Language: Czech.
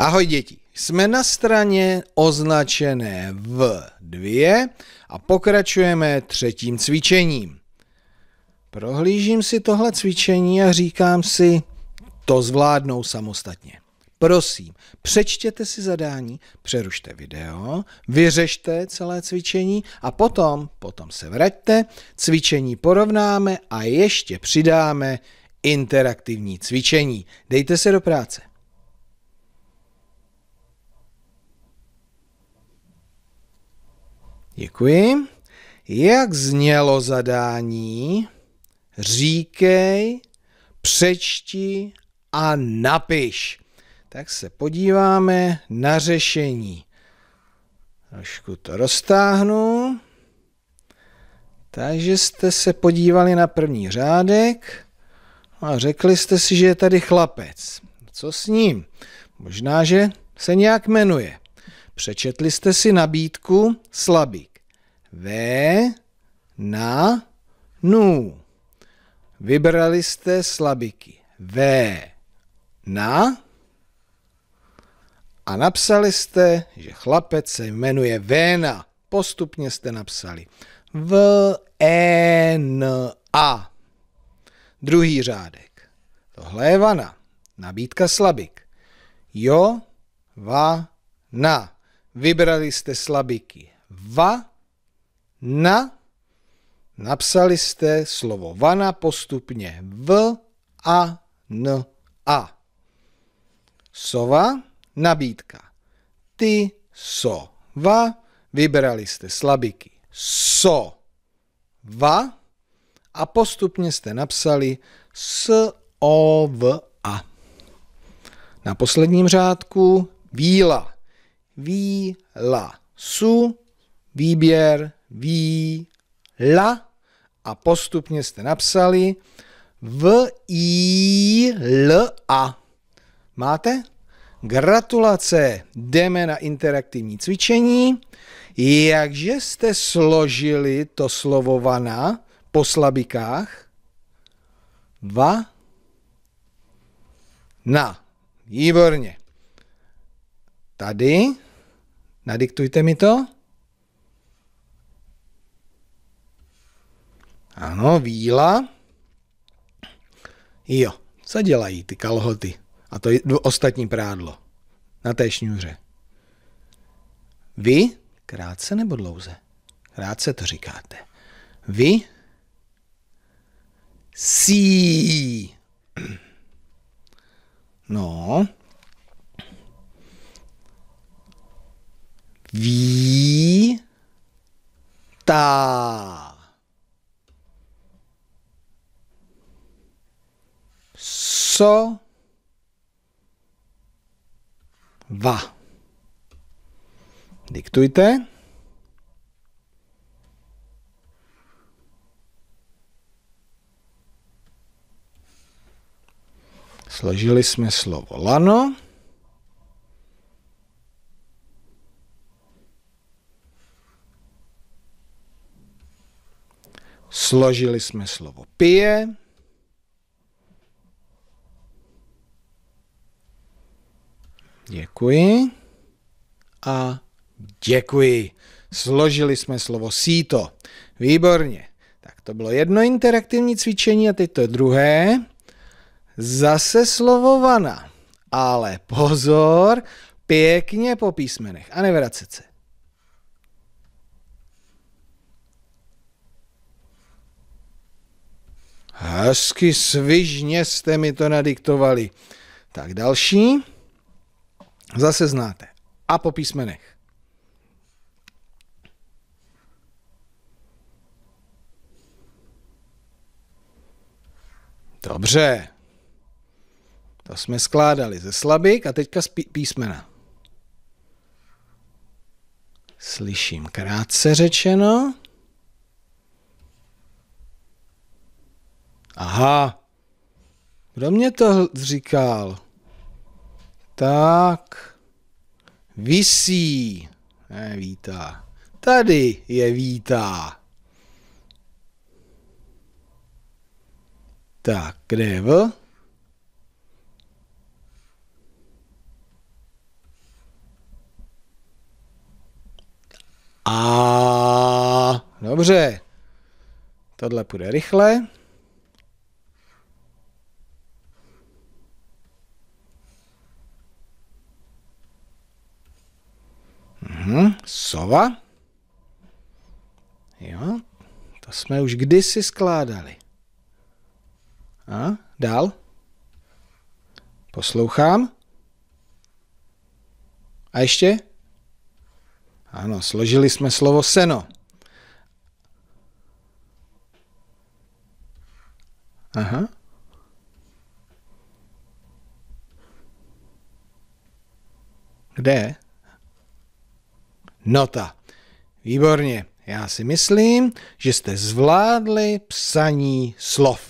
Ahoj děti, jsme na straně označené v dvě a pokračujeme třetím cvičením. Prohlížím si tohle cvičení a říkám si, to zvládnou samostatně. Prosím, přečtěte si zadání, přerušte video, vyřešte celé cvičení a potom, potom se vraťte, cvičení porovnáme a ještě přidáme interaktivní cvičení. Dejte se do práce. Děkuji. Jak znělo zadání? Říkej, přečti a napiš. Tak se podíváme na řešení. Trošku to roztáhnu. Takže jste se podívali na první řádek a řekli jste si, že je tady chlapec. Co s ním? Možná, že se nějak jmenuje. Přečetli jste si nabídku slabik. V na nů. Vybrali jste slabiky. V na a napsali jste, že chlapec se jmenuje Véna. Postupně jste napsali V, E, N, A. Druhý řádek. Tohle je vana. Nabídka slabik. Jo, va, na vybrali jste slabiky va, na, napsali jste slovo vana postupně v, a, n, a. Sova, nabídka. Ty, so, va, vybrali jste slabiky so, va a postupně jste napsali s, o, v, a. Na posledním řádku víla la Su, výběr, la a postupně jste napsali v i l a. Máte? Gratulace, jdeme na interaktivní cvičení. Jakže jste složili to slovo vana po slabikách? Va, na. Výborně. Tady Nadiktujte mi to. Ano, víla. Jo, co dělají ty kalhoty? A to je ostatní prádlo. Na té šňůře. Vy, krátce nebo dlouze? Krátce to říkáte. Vy, sí. No, co va. Diktujte. Složili jsme slovo lano. Složili jsme slovo pije. Děkuji a děkuji. Složili jsme slovo síto. Výborně. Tak to bylo jedno interaktivní cvičení a teď to je druhé. Zase slovo vana. Ale pozor, pěkně po písmenech a nevracet se. Hezky svižně jste mi to nadiktovali. Tak další. Zase znáte. A po písmenech. Dobře. To jsme skládali ze slabik a teďka z písmena. Slyším krátce řečeno. Aha, kdo mě to říkal? Tak, visí, ne vítá, tady je vítá. Tak, kde je V? A dobře, tohle půjde rychle. Mhm, sova. Jo, to jsme už kdysi skládali. A dál? Poslouchám. A ještě? Ano, složili jsme slovo seno. Aha. Kde? nota. Výborně, já si myslím, že jste zvládli psaní slov.